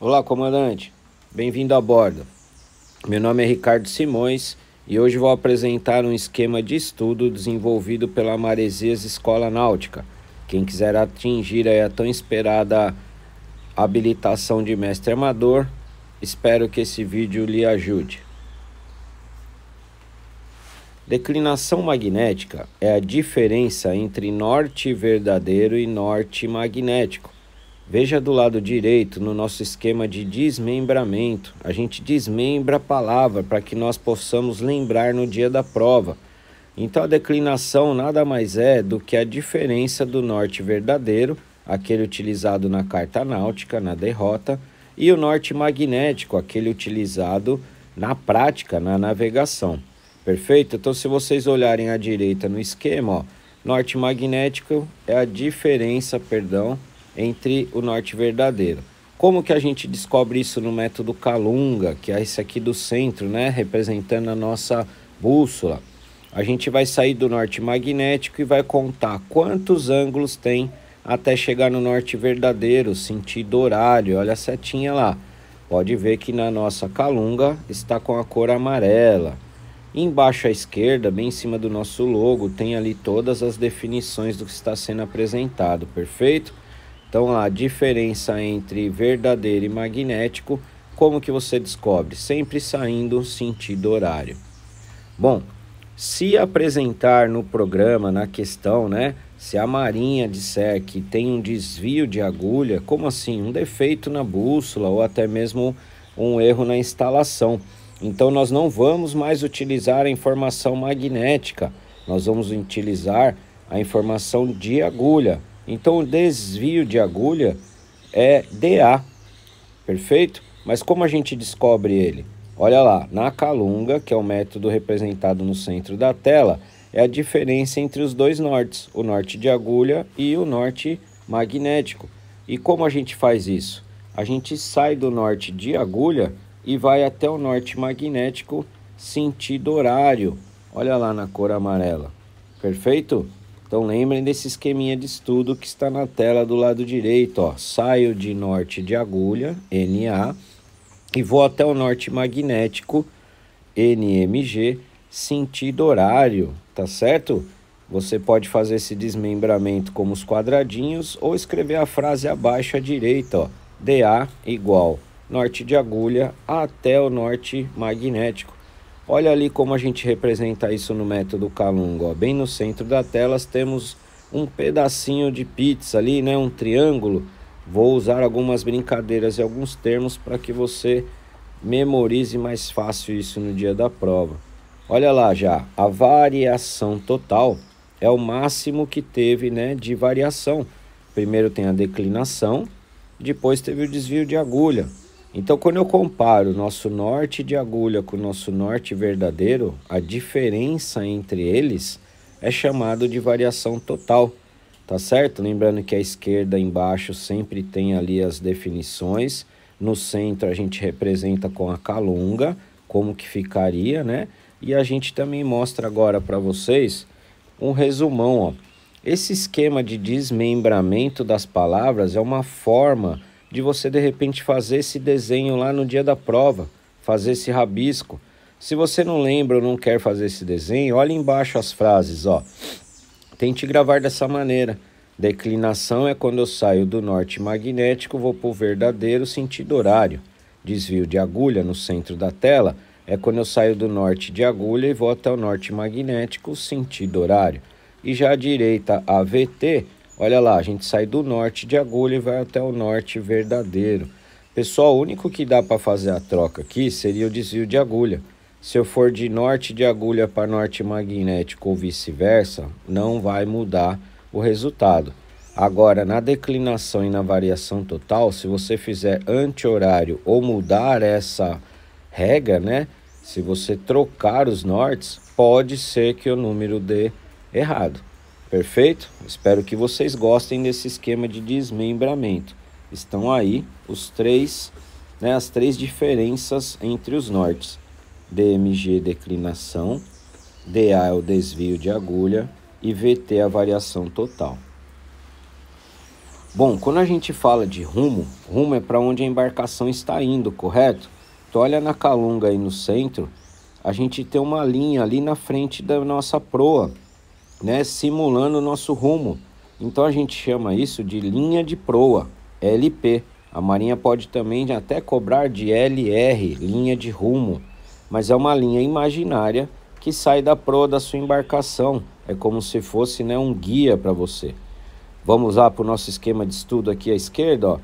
Olá, comandante. Bem-vindo a bordo. Meu nome é Ricardo Simões e hoje vou apresentar um esquema de estudo desenvolvido pela Maresias Escola Náutica. Quem quiser atingir a tão esperada habilitação de mestre amador, espero que esse vídeo lhe ajude. Declinação magnética é a diferença entre norte verdadeiro e norte magnético Veja do lado direito, no nosso esquema de desmembramento, a gente desmembra a palavra para que nós possamos lembrar no dia da prova. Então a declinação nada mais é do que a diferença do norte verdadeiro, aquele utilizado na carta náutica, na derrota, e o norte magnético, aquele utilizado na prática, na navegação. Perfeito? Então se vocês olharem à direita no esquema, ó, norte magnético é a diferença, perdão, entre o norte verdadeiro. Como que a gente descobre isso no método Calunga, que é esse aqui do centro, né, representando a nossa bússola? A gente vai sair do norte magnético e vai contar quantos ângulos tem até chegar no norte verdadeiro, sentido horário. Olha a setinha lá. Pode ver que na nossa calunga está com a cor amarela. Embaixo à esquerda, bem em cima do nosso logo, tem ali todas as definições do que está sendo apresentado, perfeito? Então a diferença entre verdadeiro e magnético, como que você descobre? Sempre saindo sentido horário. Bom, se apresentar no programa na questão, né? Se a Marinha disser que tem um desvio de agulha, como assim? Um defeito na bússola ou até mesmo um erro na instalação. Então nós não vamos mais utilizar a informação magnética, nós vamos utilizar a informação de agulha, então o desvio de agulha é DA, perfeito? Mas como a gente descobre ele? Olha lá, na calunga, que é o método representado no centro da tela, é a diferença entre os dois nortes, o norte de agulha e o norte magnético. E como a gente faz isso? A gente sai do norte de agulha e vai até o norte magnético sentido horário. Olha lá na cor amarela. Perfeito? Então lembrem desse esqueminha de estudo que está na tela do lado direito, ó. Saio de norte de agulha, NA, e vou até o norte magnético, NMG, sentido horário, tá certo? Você pode fazer esse desmembramento como os quadradinhos ou escrever a frase abaixo à direita, ó, DA igual norte de agulha até o norte magnético. Olha ali como a gente representa isso no método Calungo. Ó. Bem no centro da tela temos um pedacinho de pizza ali, né? um triângulo. Vou usar algumas brincadeiras e alguns termos para que você memorize mais fácil isso no dia da prova. Olha lá já, a variação total é o máximo que teve né, de variação. Primeiro tem a declinação, depois teve o desvio de agulha. Então, quando eu comparo o nosso norte de agulha com o nosso norte verdadeiro, a diferença entre eles é chamado de variação total, tá certo? Lembrando que a esquerda embaixo sempre tem ali as definições, no centro a gente representa com a calunga, como que ficaria, né? E a gente também mostra agora para vocês um resumão, ó. Esse esquema de desmembramento das palavras é uma forma de você de repente fazer esse desenho lá no dia da prova, fazer esse rabisco. Se você não lembra ou não quer fazer esse desenho, olha embaixo as frases, ó. Tente gravar dessa maneira. Declinação é quando eu saio do norte magnético, vou para o verdadeiro sentido horário. Desvio de agulha no centro da tela é quando eu saio do norte de agulha e vou até o norte magnético, sentido horário. E já a direita AVT Olha lá, a gente sai do norte de agulha e vai até o norte verdadeiro. Pessoal, o único que dá para fazer a troca aqui seria o desvio de agulha. Se eu for de norte de agulha para norte magnético ou vice-versa, não vai mudar o resultado. Agora, na declinação e na variação total, se você fizer anti-horário ou mudar essa regra, né? Se você trocar os nortes, pode ser que o número dê errado. Perfeito? Espero que vocês gostem desse esquema de desmembramento. Estão aí os três, né, as três diferenças entre os nortes. DMG declinação, DA é o desvio de agulha e VT é a variação total. Bom, quando a gente fala de rumo, rumo é para onde a embarcação está indo, correto? Então olha na calunga aí no centro, a gente tem uma linha ali na frente da nossa proa né, simulando o nosso rumo. Então a gente chama isso de linha de proa, LP. A Marinha pode também até cobrar de LR, linha de rumo, mas é uma linha imaginária que sai da proa da sua embarcação. É como se fosse né, um guia para você. Vamos lá para o nosso esquema de estudo aqui à esquerda. Ó.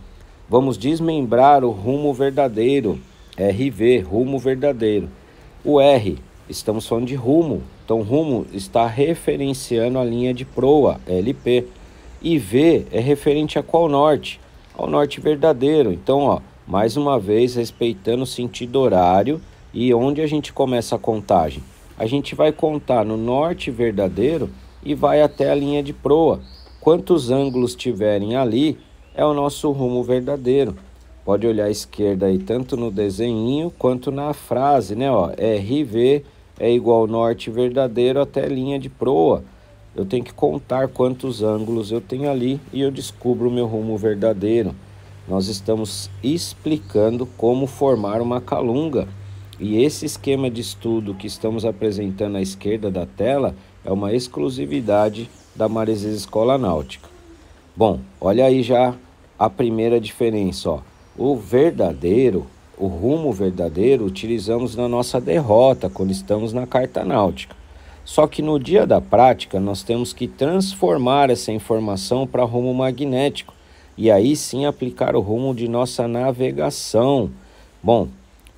Vamos desmembrar o rumo verdadeiro, RV, rumo verdadeiro. O R, estamos falando de rumo, então, rumo está referenciando a linha de proa, LP. E V é referente a qual norte? Ao norte verdadeiro. Então, ó, mais uma vez, respeitando o sentido horário e onde a gente começa a contagem. A gente vai contar no norte verdadeiro e vai até a linha de proa. Quantos ângulos tiverem ali é o nosso rumo verdadeiro. Pode olhar à esquerda aí, tanto no desenho quanto na frase, né? Ó, RV é igual norte verdadeiro até linha de proa. Eu tenho que contar quantos ângulos eu tenho ali e eu descubro o meu rumo verdadeiro. Nós estamos explicando como formar uma calunga. E esse esquema de estudo que estamos apresentando à esquerda da tela é uma exclusividade da Maresis Escola Náutica. Bom, olha aí já a primeira diferença. Ó. O verdadeiro o rumo verdadeiro utilizamos na nossa derrota quando estamos na carta náutica. Só que no dia da prática, nós temos que transformar essa informação para rumo magnético e aí sim aplicar o rumo de nossa navegação. Bom,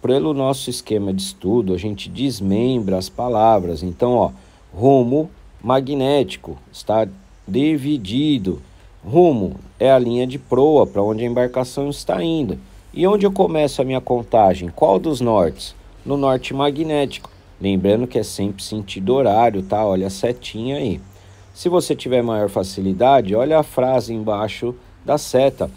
pelo nosso esquema de estudo, a gente desmembra as palavras. Então, ó, rumo magnético está dividido. Rumo é a linha de proa para onde a embarcação está indo. E onde eu começo a minha contagem? Qual dos nortes? No norte magnético. Lembrando que é sempre sentido horário, tá? Olha a setinha aí. Se você tiver maior facilidade, olha a frase embaixo da seta.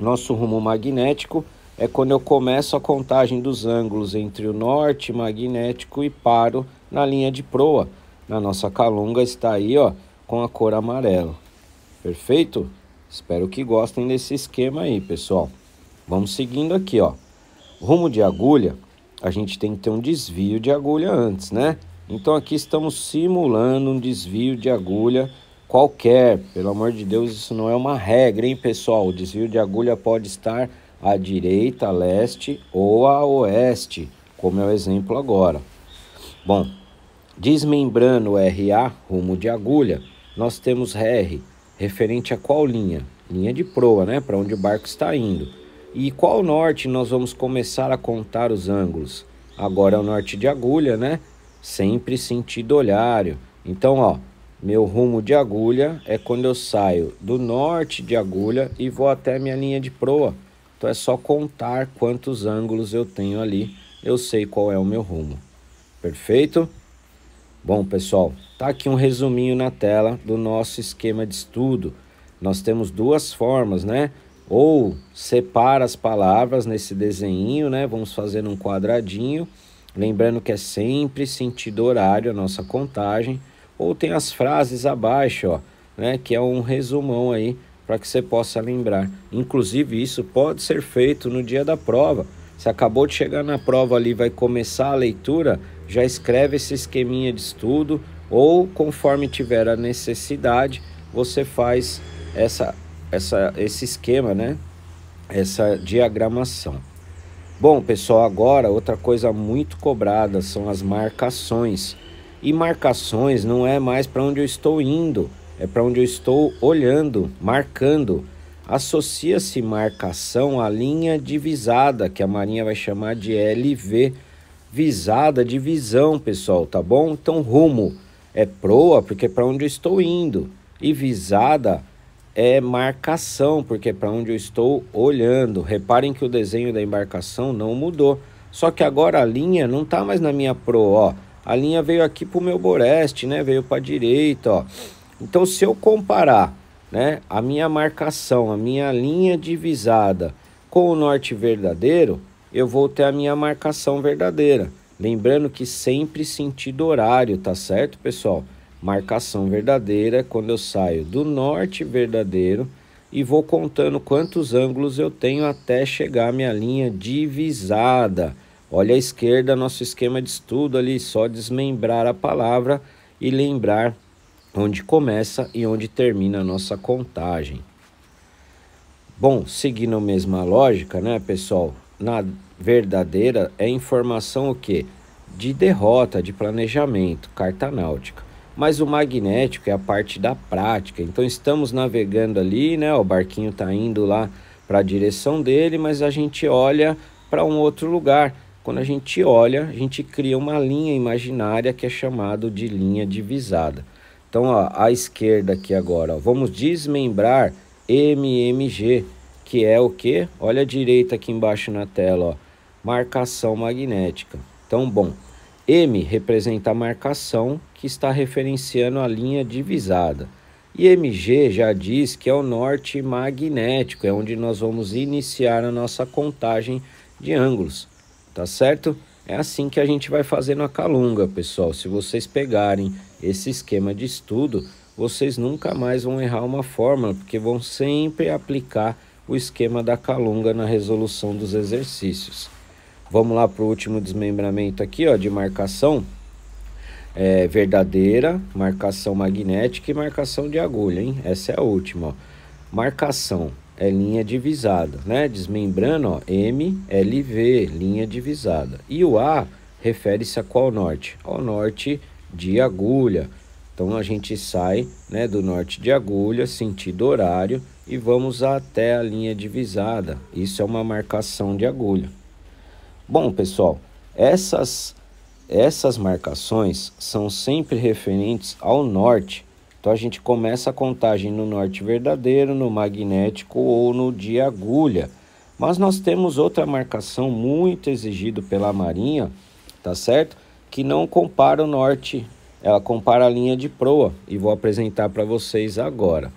Nosso rumo magnético é quando eu começo a contagem dos ângulos entre o norte magnético e paro na linha de proa. Na nossa calunga está aí, ó, com a cor amarela. Perfeito? Espero que gostem desse esquema aí, pessoal. Vamos seguindo aqui, ó. Rumo de agulha, a gente tem que ter um desvio de agulha antes, né? Então aqui estamos simulando um desvio de agulha qualquer. Pelo amor de Deus, isso não é uma regra, hein, pessoal? O desvio de agulha pode estar à direita, a leste ou a oeste, como é o exemplo agora. Bom, desmembrando o RA, rumo de agulha, nós temos R, referente a qual linha? Linha de proa, né? Para onde o barco está indo. E qual norte nós vamos começar a contar os ângulos? Agora é o norte de agulha, né? Sempre sentido olhário. Então, ó, meu rumo de agulha é quando eu saio do norte de agulha e vou até minha linha de proa. Então é só contar quantos ângulos eu tenho ali, eu sei qual é o meu rumo. Perfeito? Bom, pessoal, tá aqui um resuminho na tela do nosso esquema de estudo. Nós temos duas formas, né? ou separa as palavras nesse desenho, né? Vamos fazer um quadradinho, lembrando que é sempre sentido horário a nossa contagem, ou tem as frases abaixo, ó, né? Que é um resumão aí para que você possa lembrar. Inclusive isso pode ser feito no dia da prova. Se acabou de chegar na prova ali, vai começar a leitura, já escreve esse esqueminha de estudo ou conforme tiver a necessidade, você faz essa essa, esse esquema, né? Essa diagramação. Bom, pessoal, agora outra coisa muito cobrada são as marcações. E marcações não é mais para onde eu estou indo, é para onde eu estou olhando, marcando. Associa-se marcação à linha divisada, que a Marinha vai chamar de LV. Visada, divisão, pessoal, tá bom? Então, rumo é proa, porque é para onde eu estou indo. E visada é marcação, porque é para onde eu estou olhando. Reparem que o desenho da embarcação não mudou. Só que agora a linha não está mais na minha pro. ó. A linha veio aqui para o meu boreste, né? Veio para a direita, ó. Então, se eu comparar né, a minha marcação, a minha linha divisada com o norte verdadeiro, eu vou ter a minha marcação verdadeira. Lembrando que sempre sentido horário, tá certo, pessoal? Marcação verdadeira é quando eu saio do norte verdadeiro e vou contando quantos ângulos eu tenho até chegar à minha linha divisada. Olha à esquerda nosso esquema de estudo ali, só desmembrar a palavra e lembrar onde começa e onde termina a nossa contagem. Bom, seguindo a mesma lógica, né, pessoal? Na verdadeira é informação o quê? De derrota, de planejamento, carta náutica mas o magnético é a parte da prática. Então estamos navegando ali, né? O barquinho está indo lá para a direção dele, mas a gente olha para um outro lugar. Quando a gente olha, a gente cria uma linha imaginária que é chamado de linha divisada. Então, ó, à esquerda aqui agora, ó, vamos desmembrar MMG, que é o que? Olha a direita aqui embaixo na tela, ó, marcação magnética. Então, bom, M representa a marcação que está referenciando a linha divisada. E MG já diz que é o norte magnético, é onde nós vamos iniciar a nossa contagem de ângulos, tá certo? É assim que a gente vai fazer na Calunga, pessoal. Se vocês pegarem esse esquema de estudo, vocês nunca mais vão errar uma fórmula, porque vão sempre aplicar o esquema da Calunga na resolução dos exercícios. Vamos lá para o último desmembramento aqui, ó, de marcação é, verdadeira, marcação magnética e marcação de agulha, hein? Essa é a última, ó. Marcação é linha divisada, né? Desmembrando, ó, MLV, linha divisada. E o A refere-se a qual norte? Ao norte de agulha. Então a gente sai né, do norte de agulha, sentido horário, e vamos até a linha divisada. Isso é uma marcação de agulha. Bom, pessoal, essas essas marcações são sempre referentes ao norte. Então a gente começa a contagem no norte verdadeiro, no magnético ou no de agulha. Mas nós temos outra marcação muito exigida pela Marinha, tá certo? Que não compara o norte, ela compara a linha de proa e vou apresentar para vocês agora.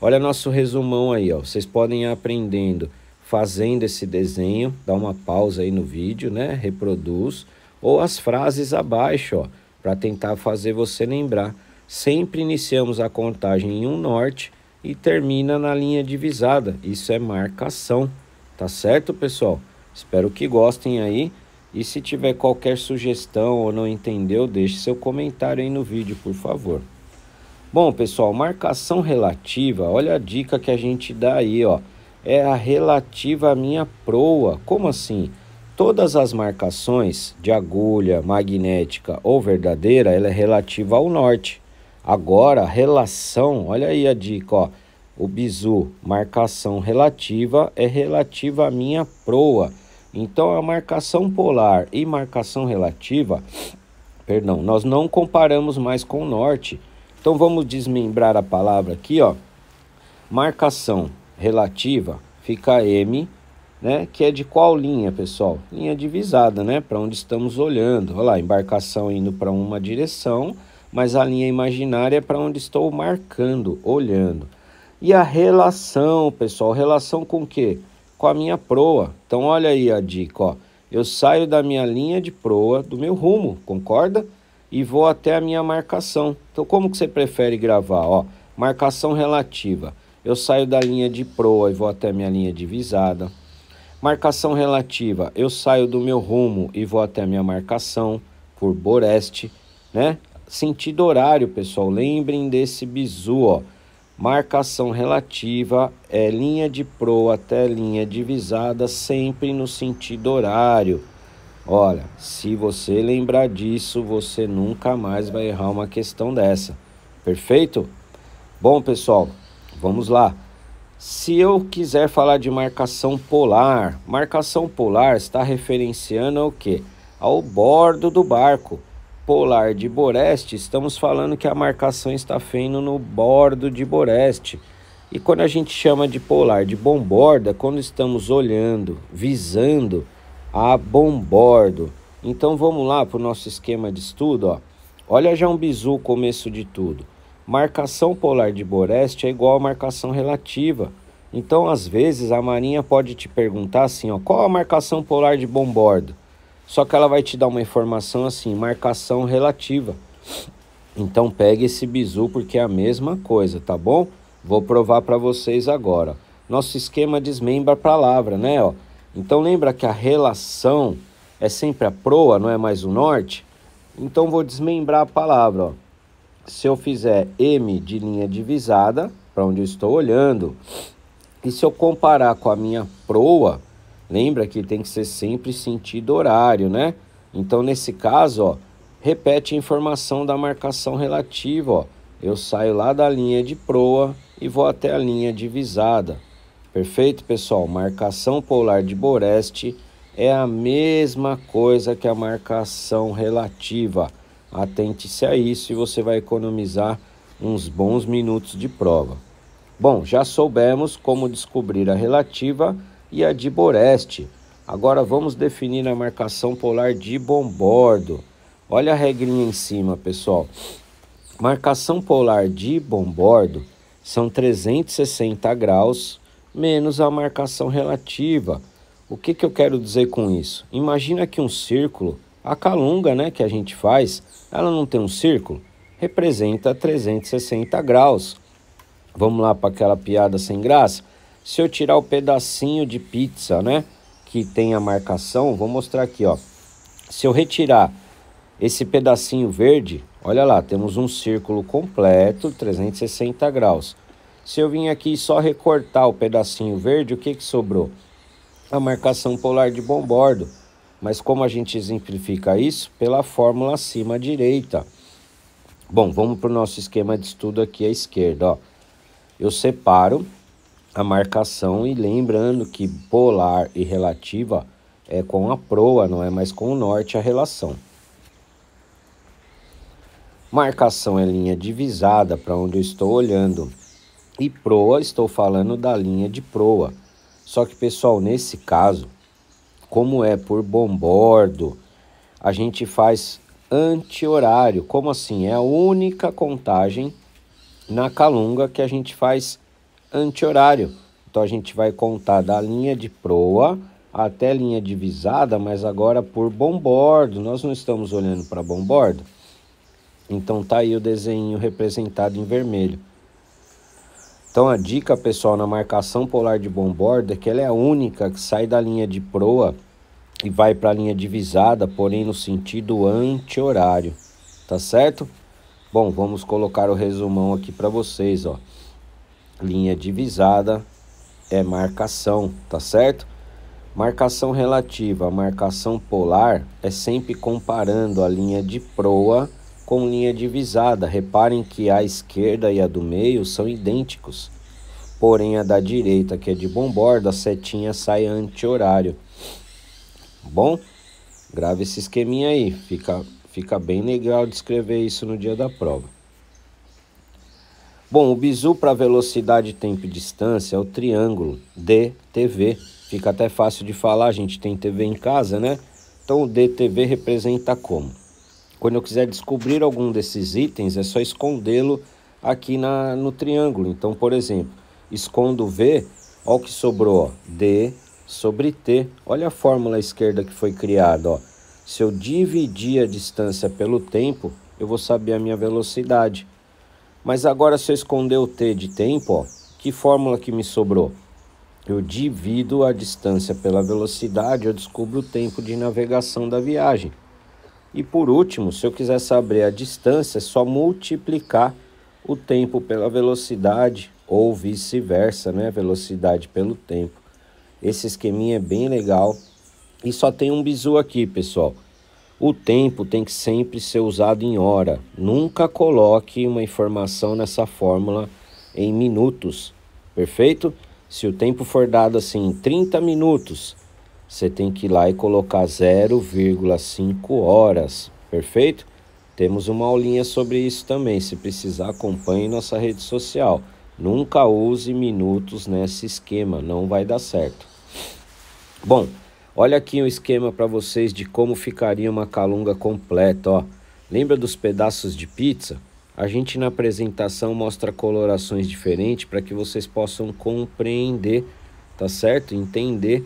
Olha nosso resumão aí, ó. Vocês podem ir aprendendo fazendo esse desenho, dá uma pausa aí no vídeo, né? Reproduz ou as frases abaixo, ó, para tentar fazer você lembrar. Sempre iniciamos a contagem em um norte e termina na linha divisada. Isso é marcação, tá certo, pessoal? Espero que gostem aí. E se tiver qualquer sugestão ou não entendeu, deixe seu comentário aí no vídeo, por favor. Bom, pessoal, marcação relativa, olha a dica que a gente dá aí, ó é a relativa à minha proa. Como assim? Todas as marcações de agulha magnética ou verdadeira, ela é relativa ao norte. Agora, relação, olha aí a dica, ó. O bizu, marcação relativa, é relativa à minha proa. Então, a marcação polar e marcação relativa, perdão, nós não comparamos mais com o norte. Então, vamos desmembrar a palavra aqui, ó. Marcação relativa fica M, né, que é de qual linha, pessoal? Linha divisada, né, para onde estamos olhando. Olha lá, embarcação indo para uma direção, mas a linha imaginária é para onde estou marcando, olhando. E a relação, pessoal, relação com o quê? Com a minha proa. Então, olha aí a dica, ó. Eu saio da minha linha de proa, do meu rumo, concorda? E vou até a minha marcação. Então, como que você prefere gravar, ó? Marcação relativa eu saio da linha de proa e vou até minha linha divisada. Marcação relativa, eu saio do meu rumo e vou até minha marcação por boreste, né? Sentido horário, pessoal, lembrem desse bizu, ó. Marcação relativa é linha de proa até linha divisada sempre no sentido horário. Olha, se você lembrar disso, você nunca mais vai errar uma questão dessa. Perfeito? Bom, pessoal, Vamos lá. Se eu quiser falar de marcação polar, marcação polar está referenciando ao que? Ao bordo do barco. Polar de Boreste, estamos falando que a marcação está feita no bordo de Boreste. E quando a gente chama de polar de bomborda, quando estamos olhando, visando a bombordo. Então vamos lá para o nosso esquema de estudo. Ó. Olha já um bizu começo de tudo. Marcação polar de Boreste é igual a marcação relativa. Então, às vezes, a marinha pode te perguntar assim, ó, qual a marcação polar de bombordo? Só que ela vai te dar uma informação assim, marcação relativa. Então, pegue esse bizu porque é a mesma coisa, tá bom? Vou provar para vocês agora. Nosso esquema desmembra a palavra, né, ó? Então, lembra que a relação é sempre a proa, não é mais o norte? Então, vou desmembrar a palavra, ó se eu fizer M de linha divisada, para onde eu estou olhando, e se eu comparar com a minha proa, lembra que tem que ser sempre sentido horário, né? Então, nesse caso, ó, repete a informação da marcação relativa, ó. Eu saio lá da linha de proa e vou até a linha divisada. Perfeito, pessoal? Marcação polar de Boreste é a mesma coisa que a marcação relativa. Atente-se a isso e você vai economizar uns bons minutos de prova. Bom, já soubemos como descobrir a relativa e a de Boreste. Agora vamos definir a marcação polar de bombordo. Olha a regrinha em cima, pessoal. Marcação polar de bombordo são 360 graus menos a marcação relativa. O que, que eu quero dizer com isso? Imagina que um círculo, a calunga né, que a gente faz, ela não tem um círculo, representa 360 graus. Vamos lá para aquela piada sem graça? Se eu tirar o pedacinho de pizza, né, que tem a marcação, vou mostrar aqui, ó. Se eu retirar esse pedacinho verde, olha lá, temos um círculo completo, 360 graus. Se eu vim aqui só recortar o pedacinho verde, o que, que sobrou? A marcação polar de bombordo bordo. Mas como a gente exemplifica isso? Pela fórmula acima à direita. Bom, vamos para o nosso esquema de estudo aqui à esquerda. Ó. Eu separo a marcação e lembrando que polar e relativa é com a proa, não é mais com o norte a relação. Marcação é linha divisada para onde eu estou olhando. E proa, estou falando da linha de proa. Só que, pessoal, nesse caso, como é por bom bordo, a gente faz anti-horário. Como assim? É a única contagem na Calunga que a gente faz anti-horário. Então a gente vai contar da linha de proa até a linha divisada, mas agora por bom bordo. Nós não estamos olhando para bom bordo. Então tá aí o desenho representado em vermelho. Então a dica, pessoal, na marcação polar de bom bordo é que ela é a única que sai da linha de proa e vai para a linha divisada, porém no sentido anti-horário, tá certo? Bom, vamos colocar o resumão aqui para vocês, ó. Linha divisada é marcação, tá certo? Marcação relativa, marcação polar é sempre comparando a linha de proa com linha divisada. Reparem que a esquerda e a do meio são idênticos, porém a da direita, que é de bombordo, a setinha sai anti-horário. Tá bom? Grave esse esqueminha aí, fica, fica bem legal de escrever isso no dia da prova. Bom, o bizu para velocidade, tempo e distância é o triângulo DTV. Fica até fácil de falar, a gente tem TV em casa, né? Então o DTV representa como? Quando eu quiser descobrir algum desses itens, é só escondê-lo aqui na, no triângulo. Então, por exemplo, escondo V, olha o que sobrou, ó, D, sobre t. Olha a fórmula esquerda que foi criada. Ó. Se eu dividir a distância pelo tempo, eu vou saber a minha velocidade. Mas agora, se eu esconder o t de tempo, ó, que fórmula que me sobrou? Eu divido a distância pela velocidade, eu descubro o tempo de navegação da viagem. E por último, se eu quiser saber a distância, é só multiplicar o tempo pela velocidade ou vice-versa, né? Velocidade pelo tempo. Esse esqueminha é bem legal. E só tem um bizu aqui, pessoal. O tempo tem que sempre ser usado em hora. Nunca coloque uma informação nessa fórmula em minutos, perfeito? Se o tempo for dado assim em 30 minutos, você tem que ir lá e colocar 0,5 horas, perfeito? Temos uma aulinha sobre isso também. Se precisar, acompanhe nossa rede social. Nunca use minutos nesse esquema, não vai dar certo. Bom, olha aqui um esquema para vocês de como ficaria uma calunga completa, ó. Lembra dos pedaços de pizza? A gente na apresentação mostra colorações diferentes para que vocês possam compreender, tá certo? Entender,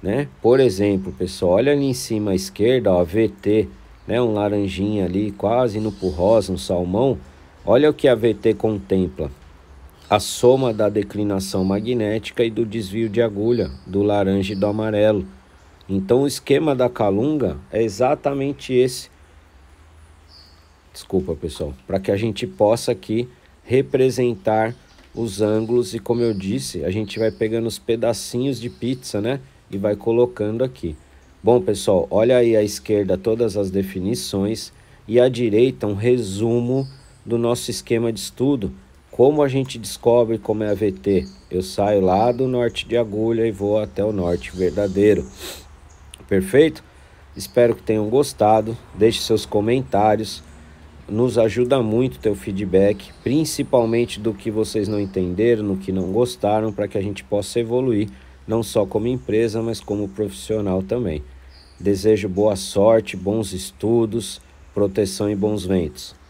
né? Por exemplo, pessoal, olha ali em cima à esquerda, ó, VT, né? Um laranjinha ali, quase no pro rosa, um salmão. Olha o que a VT contempla a soma da declinação magnética e do desvio de agulha, do laranja e do amarelo. Então o esquema da calunga é exatamente esse. Desculpa, pessoal, para que a gente possa aqui representar os ângulos e como eu disse, a gente vai pegando os pedacinhos de pizza, né, e vai colocando aqui. Bom, pessoal, olha aí à esquerda todas as definições e à direita um resumo do nosso esquema de estudo como a gente descobre como é a VT? Eu saio lá do norte de agulha e vou até o norte verdadeiro. Perfeito? Espero que tenham gostado. Deixe seus comentários. Nos ajuda muito teu feedback, principalmente do que vocês não entenderam, no que não gostaram, para que a gente possa evoluir, não só como empresa, mas como profissional também. Desejo boa sorte, bons estudos, proteção e bons ventos.